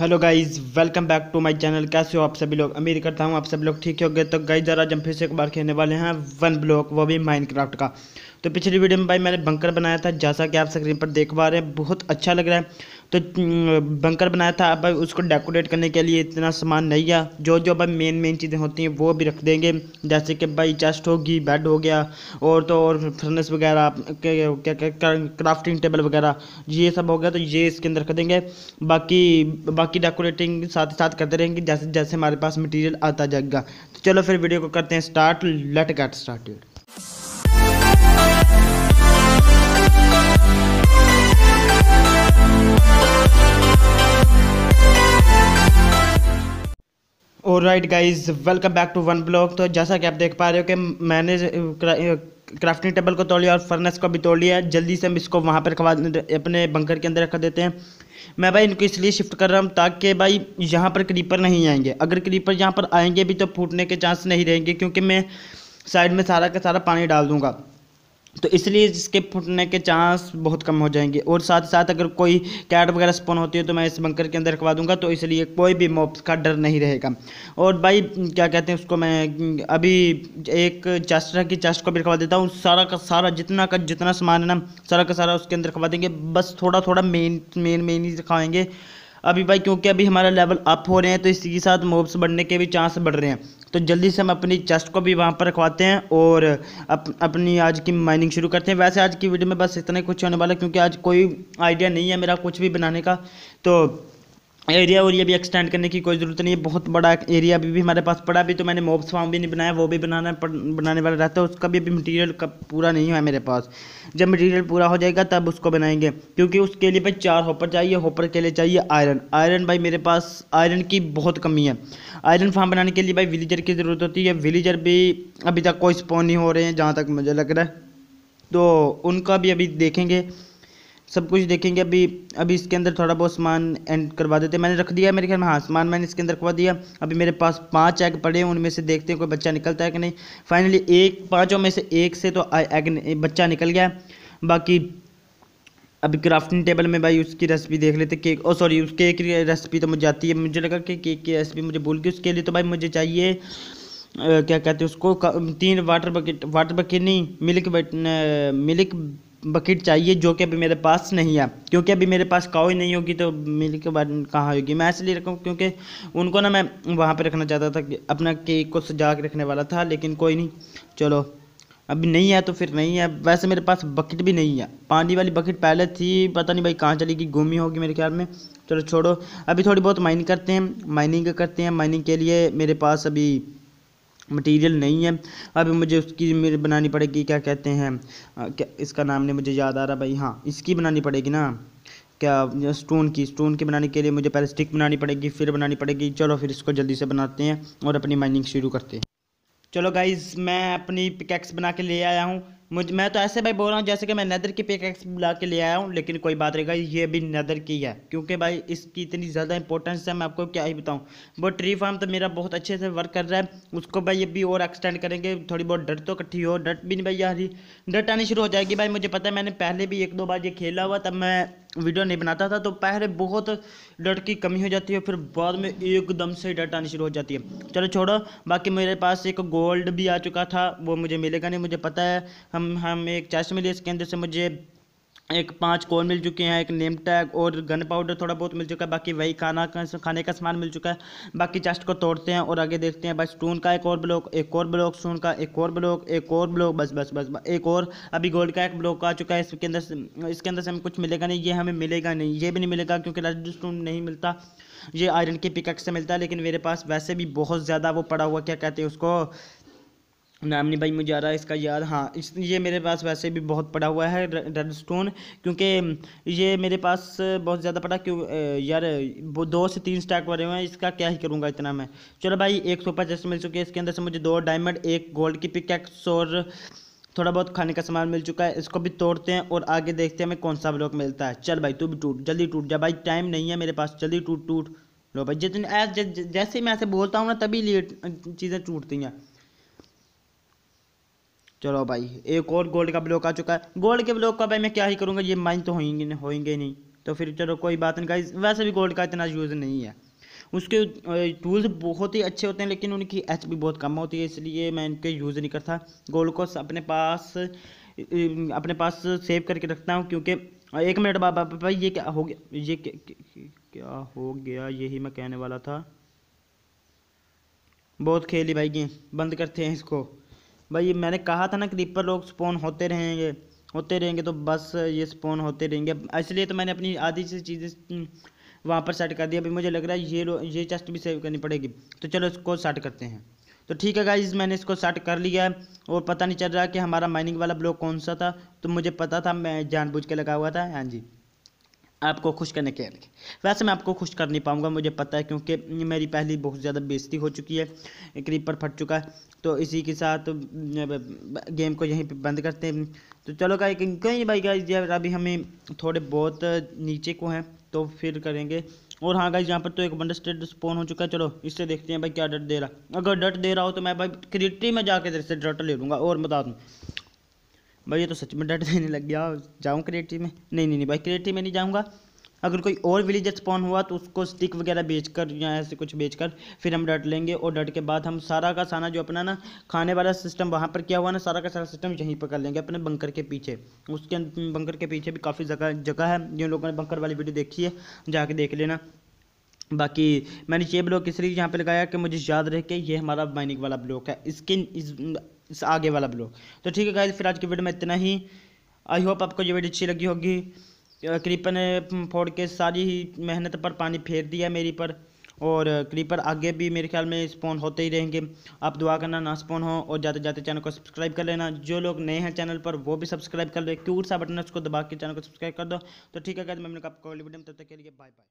hello guys welcome back to my channel कैसे हो आप सभी लोग अमीर करता हूँ आप सभी लोग ठीक हो गए तो गाइस जरा जम फिर से एक बार खेलने वाले हैं वन ब्लॉक वो भी माइनक्राफ्ट का तो पिछली वीडियो में भाई मैंने बंकर बनाया था जैसा कि आप स्क्रीन पर देख पा रहे हैं बहुत अच्छा लग रहा है तो बंकर बनाया था अब भाई उसको डेकोरेट करने के लिए इतना सामान नहीं है जो जो भाई मेन मेन चीज़ें होती हैं वो भी रख देंगे जैसे कि भाई चेस्ट होगी बेड हो गया और तो और फर्नेस वगैरह क्या क्राफ्टिंग टेबल वगैरह ये सब हो गया तो ये इसके अंदर रख देंगे बाकी बाकी डेकोरेटिंग साथ ही साथ करते रहेंगे जैसे जैसे हमारे पास मटीरियल आता जाएगा तो चलो फिर वीडियो को करते हैं start let get started right guys welcome back to one blog तो जैसा कि आप देख पा रहे हो कि मैंने क्राफ्टिंग टेबल को तोड़ लिया और फर्नेस को भी तोड़ लिया जल्दी से हम इसको वहाँ पर रखवा अपने बंकर के अंदर रख देते हैं मैं भाई इनको इसलिए शिफ्ट कर रहा हूँ ताकि भाई यहाँ पर क्रीपर नहीं आएंगे अगर क्रीपर यहाँ पर आएंगे भी तो फूटने के चांस नहीं रहेंगे क्योंकि मैं साइड में सारा का सारा पानी डाल दूँगा तो इसलिए इसके फूटने के चांस बहुत कम हो जाएंगे और साथ साथ अगर कोई कैट वगैरह स्पॉन होती है तो मैं इस बंकर के अंदर रखवा दूंगा तो इसलिए कोई भी मॉप्स का डर नहीं रहेगा और भाई क्या कहते हैं उसको मैं अभी एक चेस्ट की चेस्ट को भी रखवा देता हूँ सारा का सारा जितना का जितना सामान है ना सारा का सारा उसके अंदर रखवा देंगे बस थोड़ा थोड़ा मेन मेन मेन ही रखवाएंगे अभी भाई क्योंकि अभी हमारा लेवल अप हो रहे हैं तो इसी के साथ मोब्स बढ़ने के भी चांस बढ़ रहे हैं तो जल्दी से हम अपनी चेस्ट को भी वहाँ पर रखवाते हैं और अप, अपनी आज की माइनिंग शुरू करते हैं वैसे आज की वीडियो में बस इतना ही कुछ होने वाला क्योंकि आज कोई आइडिया नहीं है मेरा कुछ भी बनाने का तो एरिया और ये भी एक्सटेंड करने की कोई ज़रूरत नहीं है बहुत बड़ा एरिया अभी भी हमारे पास पड़ा भी तो मैंने मोब्स फार्म भी नहीं बनाया वो भी बनाना पड़, बनाने वाला रहता है उसका भी अभी मटेरियल पूरा नहीं हुआ है मेरे पास जब मटेरियल पूरा हो जाएगा तब उसको बनाएंगे क्योंकि उसके लिए भाई चार होपर चाहिए होपर के लिए चाहिए आयरन आयरन भाई मेरे पास आयरन की बहुत कमी है आयरन फार्म बनाने के लिए भाई विलीजर की ज़रूरत होती है विलीजर भी अभी तक कोई स्पॉन नहीं हो रहे हैं जहाँ तक मुझे लग रहा है तो उनका भी अभी देखेंगे सब कुछ देखेंगे अभी अभी इसके अंदर थोड़ा बहुत सामान एंड करवा देते हैं मैंने रख दिया मेरे ख्याल में हाँ सामान मैंने इसके अंदर रखवा दिया अभी मेरे पास पांच एग पड़े हैं उनमें से देखते हैं कोई बच्चा निकलता है कि नहीं फाइनली एक पाँचों में से एक से तो एग बच्चा निकल गया बाकी अभी क्राफ्टिंग टेबल में भाई उसकी रेसिपी देख लेते केक और सॉरी उस केक की रेसिपी तो मुझे आती है मुझे लगा कि केक की रेसिपी मुझे भूल गई उसके लिए तो भाई मुझे चाहिए क्या कहते हैं उसको तीन वाटर बकेट वाटर बकेट नहीं मिल्क मिल्क बकेट चाहिए जो कि अभी मेरे पास नहीं है क्योंकि अभी मेरे पास काउ ही नहीं होगी तो मिल के बाद कहाँ होगी मैं इसलिए रखूँ क्योंकि उनको ना मैं वहाँ पे रखना चाहता था अपना केक को सजा के रखने वाला था लेकिन कोई नहीं चलो अभी नहीं है तो फिर नहीं है वैसे मेरे पास बकेट भी नहीं है पानी वाली बकेट पहले थी पता नहीं भाई कहाँ चली गई होगी मेरे ख्याल में चलो छोड़ो अभी थोड़ी बहुत माइनिंग करते हैं माइनिंग करते हैं माइनिंग के लिए मेरे पास अभी मटेरियल नहीं है अभी मुझे उसकी मेरे बनानी पड़ेगी क्या कहते हैं क्या इसका नाम नहीं मुझे याद आ रहा भाई हाँ इसकी बनानी पड़ेगी ना क्या स्टोन की स्टोन की बनाने के लिए मुझे पहले स्टिक बनानी पड़ेगी फिर बनानी पड़ेगी चलो फिर इसको जल्दी से बनाते हैं और अपनी माइनिंग शुरू करते हैं चलो गाइज मैं अपनी पिकैक्स बना के ले आया हूँ मुझ मैं तो ऐसे भाई बोल रहा हूँ जैसे कि मैं नदर की पिक एक्स ला के ले आया हूँ लेकिन कोई बात रहेगा ये भी नदर की है क्योंकि भाई इसकी इतनी ज़्यादा इंपॉर्टेंस है मैं आपको क्या ही बताऊँ वो ट्री फार्म तो मेरा बहुत अच्छे से वर्क कर रहा है उसको भाई ये भी और एक्सटेंड करेंगे थोड़ी बहुत डट तो इकट्ठी हो डट भी नहीं भाई यार डट आनी शुरू हो जाएगी भाई मुझे पता है मैंने पहले भी एक दो बार ये खेला हुआ तब मैं वीडियो नहीं बनाता था तो पहले बहुत डट की कमी हो जाती है फिर बाद में एकदम से डट आनी शुरू हो जाती है चलो छोड़ो बाकी मेरे पास एक गोल्ड भी आ चुका था वो मुझे मिलेगा नहीं मुझे पता है हम हम एक चार्ज मिली इसके अंदर से मुझे एक पांच कोन मिल चुके हैं एक नेम टैग और गन पाउडर थोड़ा बहुत मिल चुका है बाकी वही खाना का खाने का सामान मिल चुका है बाकी चेस्ट को तोड़ते हैं और आगे देखते हैं बस टून का एक और ब्लॉक एक और ब्लॉक सून का एक और ब्लॉक एक और ब्लॉक बस बस बस एक और अभी गोल्ड का एक ब्लॉक आ चुका है इसके अंदर इसके अंदर से हमें कुछ मिलेगा नहीं ये हमें मिलेगा नहीं ये भी नहीं मिलेगा क्योंकि रेड स्टोन नहीं मिलता ये आयरन के पिकअप से मिलता है लेकिन मेरे पास वैसे भी बहुत ज़्यादा वो पड़ा हुआ क्या कहते हैं उसको नाम नहीं भाई मुझे आ रहा है इसका याद हाँ इस ये मेरे पास वैसे भी बहुत पड़ा हुआ है रेड स्टोन क्योंकि ये मेरे पास बहुत ज़्यादा पड़ा क्यों यार वो दो से तीन स्टैक भरे हुए हैं इसका क्या ही करूँगा इतना मैं चलो भाई एक सौ पचास मिल चुके हैं इसके अंदर से मुझे दो डायमंड एक गोल्ड की पिक और थोड़ा बहुत खाने का सामान मिल चुका है इसको भी तोड़ते हैं और आगे देखते हैं हमें कौन सा ब्लॉक मिलता है चल भाई तू भी टूट जल्दी टूट जा भाई टाइम नहीं है मेरे पास जल्दी टूट टूट लो भाई जितने जैसे मैं ऐसे बोलता हूँ ना तभी लेट चीज़ें टूटती हैं चलो भाई एक और गोल्ड का ब्लॉक आ चुका है गोल्ड के ब्लॉक का भाई मैं क्या ही करूँगा ये माइन तो होंगे होंगे नहीं तो फिर चलो कोई बात नहीं गाइज वैसे भी गोल्ड का इतना यूज़ नहीं है उसके टूल्स बहुत ही अच्छे होते हैं लेकिन उनकी एच भी बहुत कम होती है इसलिए मैं इनके यूज़ नहीं करता गोल्ड को अपने पास अपने पास सेव करके रखता हूँ क्योंकि एक मिनट बाबा भाई ये क्या हो गया ये क्या, क्या हो गया यही मैं कहने वाला था बहुत खेली भाई गेम बंद करते हैं इसको भाई मैंने कहा था ना क्रीपर लोग स्पोन होते रहेंगे होते रहेंगे तो बस ये स्पोन होते रहेंगे इसलिए तो मैंने अपनी आधी सी चीज़ें हम्म, वहाँ पर सेट कर दिया अभी मुझे लग रहा है ये ये चेस्ट भी सेव करनी पड़ेगी तो चलो इसको सेट करते हैं तो ठीक है गाइज मैंने इसको सेट कर लिया है और पता नहीं चल रहा कि हमारा माइनिंग वाला ब्लॉक कौन सा था तो मुझे पता था मैं जानबूझ के लगा हुआ था हाँ जी आपको खुश करने के लिए वैसे मैं आपको खुश कर नहीं पाऊंगा मुझे पता है क्योंकि मेरी पहली बहुत ज़्यादा बेइज्जती हो चुकी है क्रीपर फट चुका है तो इसी के साथ गेम को यहीं पे बंद करते हैं तो चलो गाई कहीं भाई गाइज अभी हमें थोड़े बहुत नीचे को हैं तो फिर करेंगे और हाँ गाई यहाँ पर तो एक बंदा स्टेट स्पोन हो चुका है चलो इससे देखते हैं भाई क्या डट दे रहा अगर डट दे रहा हो तो मैं भाई क्रिटी में जाकर तेरे डट ले लूँगा और बता दूँ भाई ये तो सच में डर देने लग गया जाऊँ क्रिएटिव में नहीं नहीं नहीं भाई क्रिएटिव में नहीं जाऊँगा अगर कोई और विलेजर स्पॉन हुआ तो उसको स्टिक वगैरह बेचकर या ऐसे कुछ बेचकर फिर हम डट लेंगे और डट के बाद हम सारा का सारा जो अपना ना खाने वाला सिस्टम वहाँ पर किया हुआ ना सारा का सारा सिस्टम यहीं पर कर लेंगे अपने बंकर के पीछे उसके बंकर के पीछे भी काफ़ी जगह जगह है जिन लोगों ने बंकर वाली वीडियो देखी है जाके देख लेना बाकी मैंने ये ब्लॉक इसलिए यहाँ पर लगाया कि मुझे याद रहे कि ये हमारा माइनिंग वाला ब्लॉक है इसके इस इस आगे वाला ब्लॉग तो ठीक है गाइज फिर आज की वीडियो में इतना ही आई होप आपको ये वीडियो अच्छी लगी होगी क्रीपर ने फोड़ के सारी ही मेहनत पर पानी फेर दिया मेरी पर और क्रीपर आगे भी मेरे ख्याल में स्पॉन होते ही रहेंगे आप दुआ करना ना स्पॉन हो और जाते जाते चैनल को सब्सक्राइब कर लेना जो लोग नए हैं चैनल पर वो भी सब्सक्राइब कर ले क्यूट सा बटन उसको दबा के चैनल को सब्सक्राइब कर दो तो ठीक है मैं आपको वीडियो में तब तक के लिए बाय बाय